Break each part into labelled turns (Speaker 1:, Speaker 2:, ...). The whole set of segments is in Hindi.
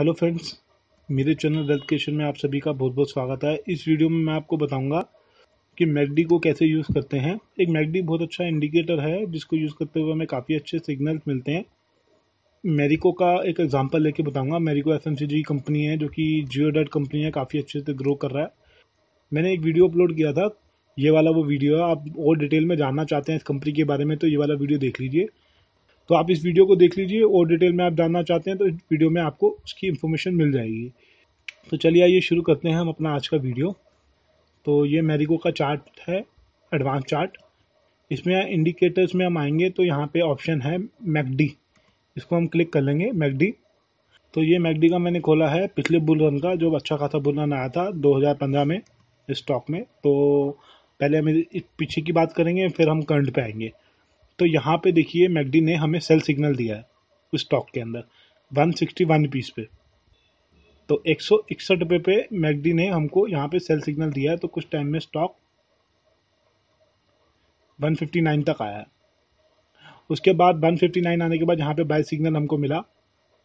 Speaker 1: हेलो फ्रेंड्स मेरे चैनल वेल्थ क्रिएशन में आप सभी का बहुत बहुत स्वागत है इस वीडियो में मैं आपको बताऊंगा कि मैगडी को कैसे यूज़ करते हैं एक मैगडी बहुत अच्छा इंडिकेटर है जिसको यूज़ करते हुए हमें काफ़ी अच्छे सिग्नल्स मिलते हैं मेरिको का एक एग्जांपल लेके बताऊंगा मेरिको एफ कंपनी है जो कि जियो कंपनी है काफ़ी अच्छे से ग्रो कर रहा है मैंने एक वीडियो अपलोड किया था ये वाला वो वीडियो है आप और डिटेल में जानना चाहते हैं इस कंपनी के बारे में तो ये वाला वीडियो देख लीजिए तो आप इस वीडियो को देख लीजिए और डिटेल में आप जानना चाहते हैं तो इस वीडियो में आपको उसकी इन्फॉर्मेशन मिल जाएगी तो चलिए आइए शुरू करते हैं हम अपना आज का वीडियो तो ये मेरीगो का चार्ट है एडवांस चार्ट इसमें इंडिकेटर्स में हम आएंगे तो यहाँ पे ऑप्शन है मैकडी इसको हम क्लिक कर लेंगे मैकडी तो ये मैकडी का मैंने खोला है पिछले बुल रन का जो अच्छा खासा बुल रन आया था 2015 में स्टॉक में तो पहले हम पीछे की बात करेंगे फिर हम करंट पे आएंगे तो यहाँ पे देखिए मैगडी ने हमें सेल सिग्नल दिया है उस स्टॉक के अंदर 161 पीस पे तो एक सौ इकसठ रुपये पे मैगडी ने हमको यहाँ पे सेल सिग्नल दिया है तो कुछ टाइम में स्टॉक 159 तक आया उसके बाद 159 आने के बाद यहाँ पे बाय सिग्नल हमको मिला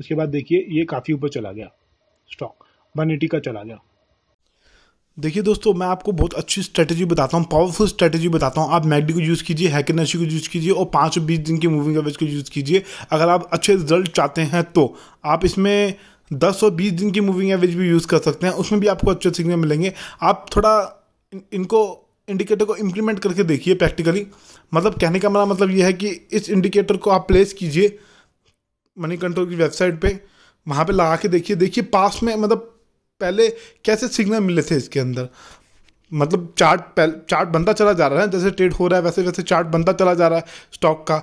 Speaker 1: उसके बाद देखिए ये काफ़ी ऊपर चला गया स्टॉक 180 का चला गया देखिए दोस्तों मैं आपको बहुत अच्छी स्ट्रैटेजी बताता हूँ पावरफुल स्ट्रैटेजी बताता हूँ आप मैगडी को यूज़ कीजिए हैकरनशी को यूज़ कीजिए और पाँच बीस दिन की मूविंग एवरेज को यूज़ कीजिए अगर आप अच्छे रिजल्ट चाहते हैं तो आप इसमें दस और बीस दिन की मूविंग एवरेज भी यूज़ कर सकते हैं उसमें भी आपको अच्छे सिग्नल मिलेंगे आप थोड़ा इन, इनको इंडिकेटर को इम्प्लीमेंट करके देखिए प्रैक्टिकली मतलब कहने का मेरा मतलब यह है कि इस इंडिकेटर को आप प्लेस कीजिए मनी कंट्रोल की वेबसाइट पर वहाँ पर लगा के देखिए देखिए पास में मतलब पहले कैसे सिग्नल मिले थे इसके अंदर मतलब चार्ट चार्ट बनता चला जा रहा है जैसे ट्रेड हो रहा है वैसे वैसे चार्ट बनता चला जा रहा है स्टॉक का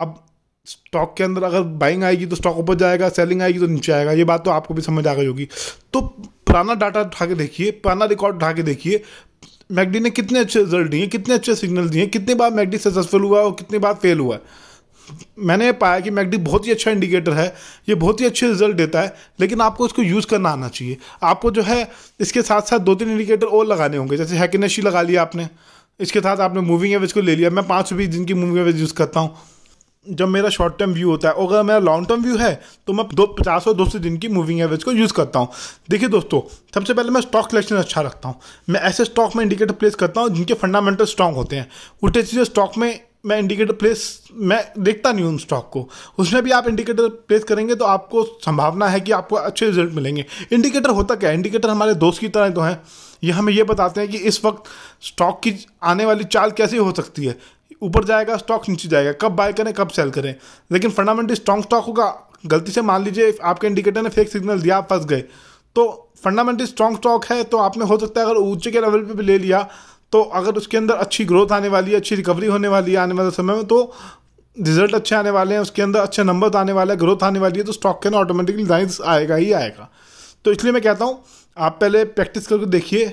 Speaker 1: अब स्टॉक के अंदर अगर बाइंग आएगी तो स्टॉक ऊपर जाएगा सेलिंग आएगी तो नीचे आएगा ये बात तो आपको भी समझ आ गई होगी तो पुराना डाटा उठा के देखिए पुराना रिकॉर्ड उठा के देखिए मैगडी ने कितने अच्छे रिजल्ट दिए कितने अच्छे सिग्नल दिए कितने बार मैगडी सक्सेसफुल हुआ और कितने बार फेल हुआ है मैंने पाया कि मैगडी बहुत ही अच्छा इंडिकेटर है ये बहुत ही अच्छे रिजल्ट देता है लेकिन आपको इसको यूज़ करना आना चाहिए आपको जो है इसके साथ साथ दो तीन इंडिकेटर और लगाने होंगे जैसे हैकिनेशी लगा लिया आपने इसके साथ आपने मूविंग एवरेज को ले लिया मैं पाँच बीस दिन की मूविंग एवरेज यूज़ करता हूँ जब मेरा शॉर्ट टर्म व्यू होता है और अगर मेरा लॉन्ग टर्म व्यू है तो मैं दो पचास और दो सौ दिन की मूविंग एवरेज को यूज़ करता हूँ देखिए दोस्तों सबसे पहले मैं स्टॉक कलेक्शन अच्छा रखता हूँ मैं ऐसे स्टॉक में इंडिकेटर प्लेस करता हूँ जिनके फंडामेंटल स्ट्रॉग होते हैं उल्टे चीज़ें स्टॉक में मैं इंडिकेटर प्लेस मैं देखता नहीं हूँ उन स्टॉक को उसमें भी आप इंडिकेटर प्लेस करेंगे तो आपको संभावना है कि आपको अच्छे रिजल्ट मिलेंगे इंडिकेटर होता क्या है इंडिकेटर हमारे दोस्त की तरह तो हैं ये हमें ये बताते हैं कि इस वक्त स्टॉक की आने वाली चाल कैसी हो सकती है ऊपर जाएगा स्टॉक नीचे जाएगा कब बाय करें कब सेल करें लेकिन फंडामेंटल स्ट्रॉन्ग स्टॉक होगा गलती से मान लीजिए आपके इंडिकेटर ने फेक सिग्नल दिया आप फंस गए तो फंडामेंटल स्ट्रॉन्ग स्टॉक है तो आपने हो सकता है अगर ऊंचे के लेवल पे भी ले लिया तो अगर उसके अंदर अच्छी ग्रोथ आने वाली है अच्छी रिकवरी होने वाली है आने वाले समय में तो रिजल्ट अच्छे आने वाले हैं उसके अंदर अच्छे नंबर आने वाले हैं ग्रोथ आने वाली है तो स्टॉक के अंदर ऑटोमेटिकली लाइन्स आएगा ही आएगा तो इसलिए मैं कहता हूँ आप पहले प्रैक्टिस करके देखिए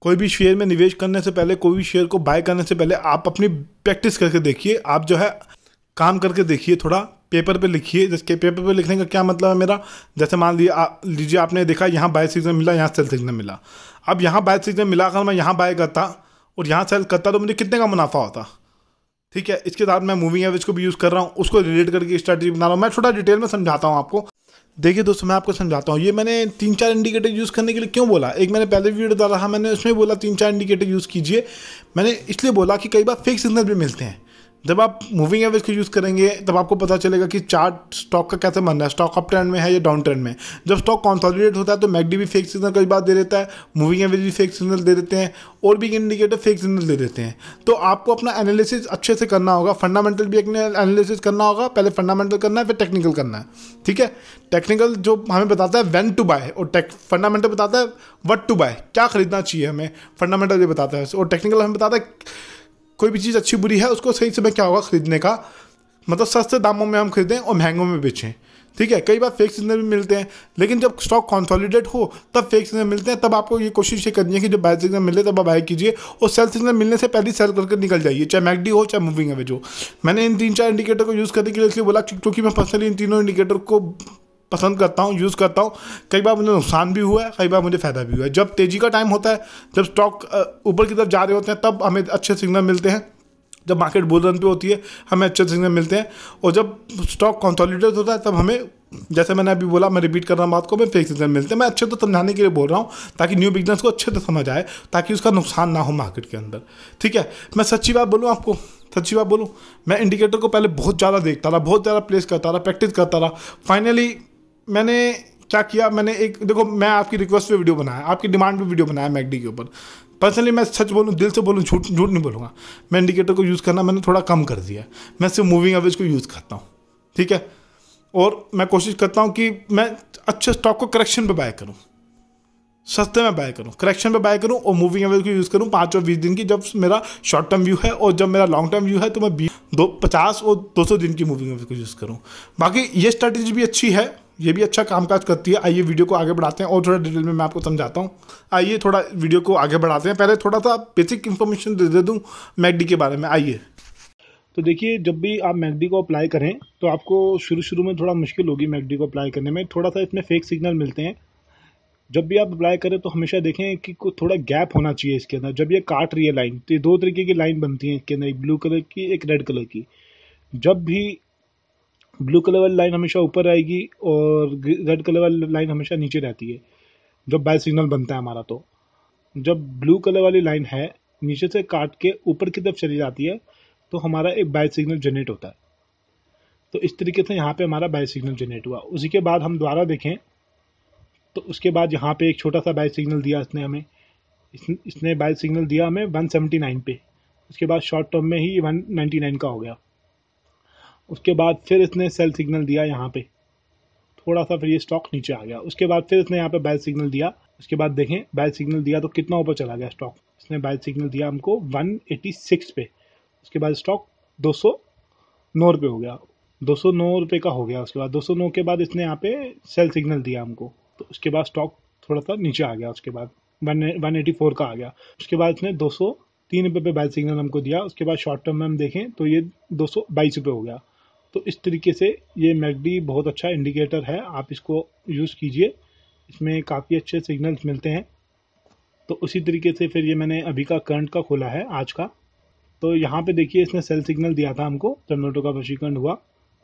Speaker 1: कोई भी शेयर में निवेश करने से पहले कोई भी शेयर को बाय करने से पहले आप अपनी प्रैक्टिस करके देखिए आप जो है काम करके देखिए थोड़ा पेपर पे लिखिए जिसके पेपर पे लिखने का क्या मतलब है मेरा जैसे मान लीजिए लीजिए आपने देखा यहाँ बाय सीजन मिला यहाँ सेल सीजन मिला अब यहाँ बाय सीजन मिला कर मैं यहाँ बाय करता और यहाँ सेल करता तो मुझे कितने का मुनाफा होता ठीक है इसके साथ मैं मूविंग एवरेज को भी यूज़ कर रहा हूँ उसको रिलेट करके स्ट्रैटेजी बना रहा हूँ मैं छोटा डिटेल में समझाता हूँ आपको देखिए दोस्तों मैं आपको समझाता हूँ ये मैंने तीन चार इंडिकेटर यूज़ करने के लिए क्यों बोला एक मैंने पहले वीडियो डाला था मैंने उसमें बोला तीन चार इंडिकेटर यूज़ कीजिए मैंने इसलिए बोला कि कई बार फेक सिग्नल भी मिलते हैं जब आप मूविंग एवरेज को यूज़ करेंगे तब आपको पता चलेगा कि चार्ट स्टॉक का कैसे रहा है स्टॉक अप ट्रेंड में है या डाउन ट्रेंड में जब स्टॉक कॉन्सॉलिडेट होता है तो मैगडी भी फेक सिग्नल कई बार दे देता है मूविंग एवरेज भी फेक सिग्नल दे देते हैं और भी इंडिकेटर फेक सिग्नल दे देते हैं तो आपको अपना एनालिसिस अच्छे से करना होगा फंडामेंटल भी एनालिसिस करना होगा पहले फंडामेंटल करना है फिर टेक्निकल करना है ठीक है टेक्निकल जो हमें बताता है वैन टू बाय और टेक फंडामेंटल बताता है वट टू बाय क्या खरीदना चाहिए हमें फंडामेंटल ये बताता है और टेक्निकल हमें बताता है कोई भी चीज़ अच्छी बुरी है उसको सही समय क्या होगा खरीदने का मतलब सस्ते दामों में हम खरीदें और महंगों में बेचें ठीक है कई बार फेक सीजनर भी मिलते हैं लेकिन जब स्टॉक कॉन्सोलिडेट हो तब फेक सीजनर मिलते हैं तब आपको ये कोशिश ये करनी है कि जो बाय सीजनर मिले तब आप बाय कीजिए और सेल सीजनर मिलने से पहले सेल करके निकल जाइए चाहे मैगडी हो चाहे मूविंग एवेज हो मैंने इन तीन चार इंडिकेटर को यूज़ करने के लिए इसलिए बोला क्योंकि मैं पर्सनली इन तीनों इंडिकेटर को पसंद करता हूँ यूज़ करता हूँ कई बार मुझे नुकसान भी हुआ है कई बार मुझे फ़ायदा भी हुआ है जब तेज़ी का टाइम होता है जब स्टॉक ऊपर की तरफ जा रहे होते हैं तब हमें अच्छे सिग्नल मिलते हैं जब मार्केट बुल रन पे होती है हमें अच्छे सिग्नल मिलते हैं और जब स्टॉक कंसोलिडेट होता है तब हमें जैसे मैंने अभी बोला मैं रिपीट कर रहा हूँ बात को मैं फेक सिग्नल मिलते हैं मैं अच्छे से तो समझाने के लिए बोल रहा हूँ ताकि न्यू बिजनेस को अच्छे से समझ आए ताकि उसका नुकसान ना हो मार्केट के अंदर ठीक है मैं सच्ची बात बोलूँ आपको सच्ची बात बोलूँ मैं इंडिकेटर को पहले बहुत ज़्यादा देखता रहा बहुत ज़्यादा प्लेस करता रहा प्रैक्टिस करता रहा फाइनली मैंने क्या किया मैंने एक देखो मैं आपकी रिक्वेस्ट पे वीडियो बनाया आपकी डिमांड पे वीडियो बनाया मैकडी के ऊपर पर्सनली मैं सच बोलूँ दिल से बोलूँ झूठ झूठ नहीं बोलूँगा मैं इंडिकेटर को यूज़ करना मैंने थोड़ा कम कर दिया मैं सिर्फ मूविंग एवरेज को यूज़ करता हूँ ठीक है और मैं कोशिश करता हूँ कि मैं अच्छे स्टॉक को करेक्शन पर बाय करूँ सस्ते में बाय करूँ करेक्शन पर बाय करूँ और मूविंग एवरेज को यूज़ करूँ पाँच और बीस दिन की जब मेरा शॉर्ट टर्म व्यू है और जब मेरा लॉन्ग टर्म व्यू है तो मैं बीस दो पचास और दो सौ दिन की मूविंग एवरेज को यूज़ करूँ बाकी ये स्ट्रैटेजी भी अच्छी है ये भी अच्छा कामकाज करती है आइए वीडियो को आगे बढ़ाते हैं और थोड़ा डिटेल में मैं आपको समझाता हूँ आइए थोड़ा वीडियो को आगे बढ़ाते हैं पहले थोड़ा सा बेसिक इन्फॉर्मेशन दे दे दूँ मैगडी के बारे में आइए तो देखिए जब भी आप मैगडी को अप्लाई करें तो आपको शुरू शुरू में थोड़ा मुश्किल होगी मैगडी को अप्लाई करने में थोड़ा सा इसमें फेक सिग्नल मिलते हैं जब भी आप अप्लाई करें तो हमेशा देखें कि थोड़ा गैप होना चाहिए इसके अंदर जब ये काट रही है लाइन तो ये दो तरीके की लाइन बनती है इसके अंदर एक ब्लू कलर की एक रेड कलर की जब भी ब्लू कलर वाली लाइन हमेशा ऊपर आएगी और रेड कलर वाली लाइन हमेशा नीचे रहती है जब बाय सिग्नल बनता है हमारा तो जब ब्लू कलर वाली लाइन है नीचे से काट के ऊपर की तरफ चली जाती है तो हमारा एक बाय सिग्नल जनरेट होता है तो इस तरीके से यहाँ पे हमारा बाय सिग्नल जनरेट हुआ उसी के बाद हम दोबारा देखें तो उसके बाद यहाँ पे एक छोटा सा बाय सिग्नल दिया इसने हमें इसने बाय सिग्नल दिया हमें 179 पे उसके बाद शॉर्ट टर्म में ही 199 का हो गया उसके बाद फिर इसने सेल सिग्नल दिया यहाँ पे थोड़ा सा फिर ये स्टॉक नीचे आ गया उसके बाद फिर इसने यहाँ पे बैल सिग्नल दिया उसके बाद देखें बैल सिग्नल दिया तो कितना ऊपर चला गया स्टॉक इसने बैल सिग्नल दिया हमको 186 पे उसके बाद स्टॉक दो सौ नौ हो गया दो सौ नौ का हो गया उसके बाद दो सौ नौ के बाद इसने यहाँ पे सेल सिग्नल दिया हमको तो उसके बाद स्टॉक थोड़ा सा नीचे आ गया उसके बाद वन वन एटी फोर का आ गया उसके बाद इसने दो सौ तीन रुपये पे बैल सिग्नल हमको दिया उसके बाद शॉर्ट टर्म में हम देखें तो ये दो सौ बाईस रुपये हो गया तो इस तरीके से ये मैगडी बहुत अच्छा इंडिकेटर है आप इसको यूज़ कीजिए इसमें काफ़ी अच्छे सिग्नल्स मिलते हैं तो उसी तरीके से फिर ये मैंने अभी का करंट का खोला है आज का तो यहाँ पे देखिए इसने सेल सिग्नल दिया था हमको टर्मिनेटो का वशीकरण हुआ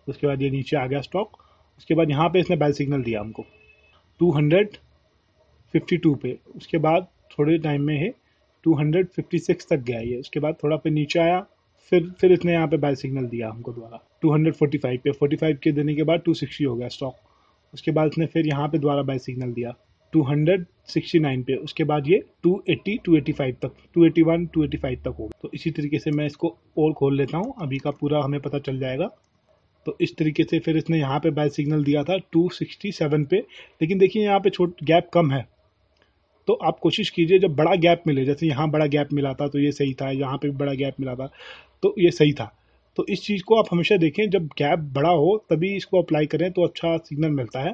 Speaker 1: उसके बाद ये नीचे आ गया स्टॉक उसके बाद यहाँ पे इसने बैल सिग्नल दिया हमको 252 पे उसके बाद थोड़े टाइम में है 256 तक गया ये उसके बाद थोड़ा पे नीचे आया फिर फिर इसने यहाँ पे बाय सिग्नल दिया हमको दोबारा 245 पे 45 के देने के बाद 260 हो गया स्टॉक उसके बाद इसने फिर यहाँ पे दोबारा बाय सिग्नल दिया 269 पे उसके बाद ये 280 285 तक 281 285 तक हो तो इसी तरीके से मैं इसको और खोल लेता हूँ अभी का पूरा हमें पता चल जाएगा तो इस तरीके से फिर इसने यहाँ पे बाय सिग्नल दिया था 267 पे लेकिन देखिए यहाँ पे छोट गैप कम है तो आप कोशिश कीजिए जब बड़ा गैप मिले जैसे यहाँ बड़ा गैप मिला था तो ये सही था यहाँ पे भी बड़ा गैप मिला था तो ये सही था तो इस चीज़ को आप हमेशा देखें जब गैप बड़ा हो तभी इसको अप्लाई करें तो अच्छा सिग्नल मिलता है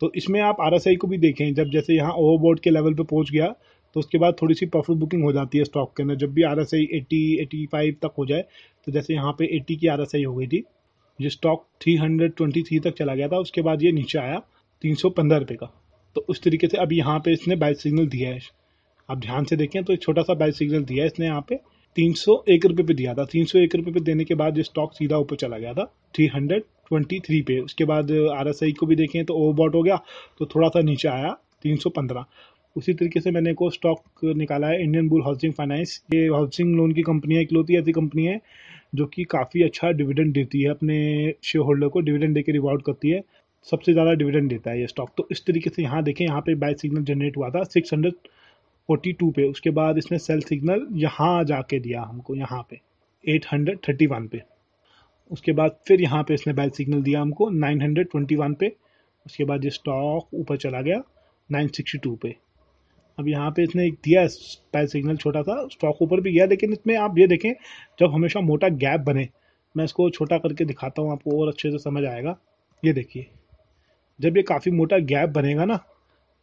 Speaker 1: तो इसमें आप आर को भी देखें जब जैसे यहाँ ओवरबोर्ड के लेवल पर पहुँच गया तो उसके बाद थोड़ी सी प्रॉफिट बुकिंग हो जाती है स्टॉक के अंदर जब भी R S I eighty eighty five तक हो जाए तो जैसे यहाँ पे एट्टी की आर एस आई हो गई थी ये stock three hundred twenty three तक चला गया था उसके बाद ये नीचे आया तीन सौ पंद्रह रुपये का तो उस तरीके से अब यहाँ पे इसने बाइक सिग्नल दिया है आप ध्यान से देखें तो एक छोटा सा बाइक सिग्नल दिया है इसने यहाँ पर तीन सौ एक रुपये पे दिया था तीन सौ एक रुपये पे देने के बाद ये स्टॉक सीधा ऊपर चला गया था थ्री हंड्रेड ट्वेंटी थ्री पे उसके बाद आर एस आई को भी देखें तो ओवरबॉट हो गया तो थोड़ा सा नीचे आया तीन सौ पंद्रह उसी तरीके से मैंने को स्टॉक निकाला है इंडियन बुल हाउसिंग फाइनेंस ये हाउसिंग लोन की कंपनी है इकलौती ऐसी कंपनी है जो कि काफ़ी अच्छा डिविडेंड देती है अपने शेयर होल्डर को डिविडेंड दे रिवॉर्ड करती है सबसे ज़्यादा डिविडेंड देता है ये स्टॉक तो इस तरीके से यहाँ देखें यहाँ पे बाय सिग्नल जनरेट हुआ था सिक्स हंड्रेड फोर्टी टू पे उसके बाद इसने सेल सिग्नल यहाँ जाके दिया हमको यहाँ पे एट हंड्रेड थर्टी वन पे उसके बाद फिर यहाँ पे इसने बैल सिग्नल दिया हमको नाइन हंड्रेड ट्वेंटी वन पे उसके बाद ये स्टॉक ऊपर चला गया नाइन सिक्सटी टू पे अब यहाँ पे इसने एक दिया बैल सिग्नल छोटा सा स्टॉक ऊपर भी गया लेकिन इसमें आप ये देखें जब हमेशा मोटा गैप बने मैं इसको छोटा करके दिखाता हूँ आपको और अच्छे से समझ आएगा ये देखिए जब ये काफ़ी मोटा गैप बनेगा ना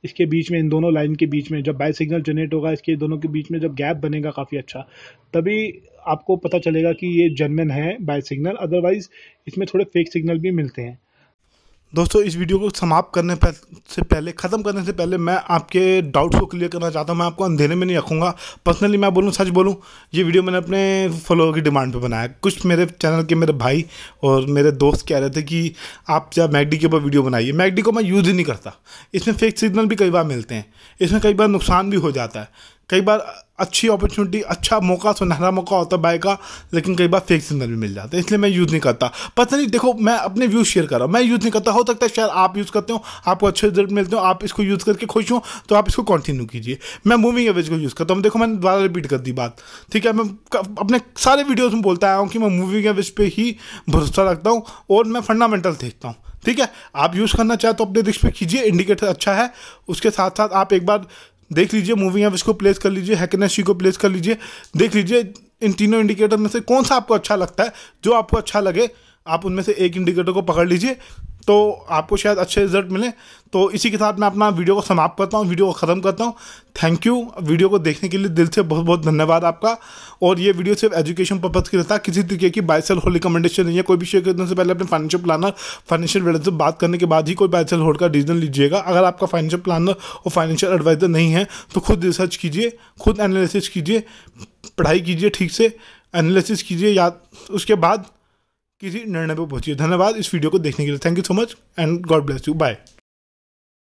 Speaker 1: इसके बीच में इन दोनों लाइन के बीच में जब बाई सिग्नल जनरेट होगा इसके दोनों के बीच में जब गैप बनेगा काफ़ी अच्छा तभी आपको पता चलेगा कि ये जनमन है बाई सिग्नल अदरवाइज़ इसमें थोड़े फेक सिग्नल भी मिलते हैं दोस्तों इस वीडियो को समाप्त करने से पहले ख़त्म करने से पहले मैं आपके डाउट्स को क्लियर करना चाहता हूँ मैं आपको अंधेरे में नहीं रखूँगा पर्सनली मैं बोलूँ सच बोलूँ ये वीडियो मैंने अपने फॉलोअर की डिमांड पे बनाया कुछ मेरे चैनल के मेरे भाई और मेरे दोस्त कह रहे थे कि आप जब मैगडी के ऊपर वीडियो बनाइए मैगडी को मैं यूज़ ही नहीं करता इसमें फेक सिग्नल भी कई बार मिलते हैं इसमें कई बार नुकसान भी हो जाता है कई बार अच्छी अपॉर्चुनिटी अच्छा मौका सुनहरा तो मौका होता है बाय का लेकिन कई बार फेक सिग्नल भी मिल जाता है इसलिए मैं यूज़ नहीं करता पता नहीं देखो मैं अपने व्यूज़ शेयर कर रहा हूँ मैं यूज़ नहीं करता हो सकता है शायद आप यूज़ करते हो आपको अच्छे रिजल्ट मिलते हो आप इसको यूज़ करके खुश हो तो आप इसको कंटिन्यू कीजिए मैं मूविंग एवरेज को यूज़ करता हूँ देखो मैंने दोबारा रिपीट कर दी बात ठीक है मैं अपने सारे वीडियोज़ में बोलता आया हूँ कि मैं मूविंग एवरेज पर ही भरोसा रखता हूँ और मैं फंडामेंटल देखता हूँ ठीक है आप यूज़ करना चाहे तो अपने रिस्क पे कीजिए इंडिकेटर अच्छा है उसके साथ साथ आप एक बार देख लीजिए मूविंग ऐप इसको प्लेस कर लीजिए हैकनेशी को प्लेस कर लीजिए देख लीजिए इन तीनों इंडिकेटर में से कौन सा आपको अच्छा लगता है जो आपको अच्छा लगे आप उनमें से एक इंडिकेटर को पकड़ लीजिए तो आपको शायद अच्छे रिजल्ट मिले तो इसी के साथ मैं अपना वीडियो को समाप्त करता हूँ वीडियो को ख़त्म करता हूँ थैंक यू वीडियो को देखने के लिए दिल से बहुत बहुत धन्यवाद आपका और ये वीडियो सिर्फ एजुकेशन पर्पज़ के लिए था किसी तरीके की बाय सेल रिकमेंडेशन नहीं है कोई भी शेयर करने से पहले अपने फाइनेंशियल प्लानर फाइनेंशियल एडवाइजर से बात करने के बाद ही कोई बाय सेल होल्ड का डिसीजन लीजिएगा अगर आपका फाइनेंशियल प्लानर और फाइनेंशियल एडवाइज़र नहीं है तो खुद रिसर्च कीजिए खुद एनालिसिस कीजिए पढ़ाई कीजिए ठीक से एनालिसिस कीजिए या उसके बाद किसी निर्णय पर पहुंचिए धन्यवाद इस वीडियो को देखने के लिए thank you so much and God bless you bye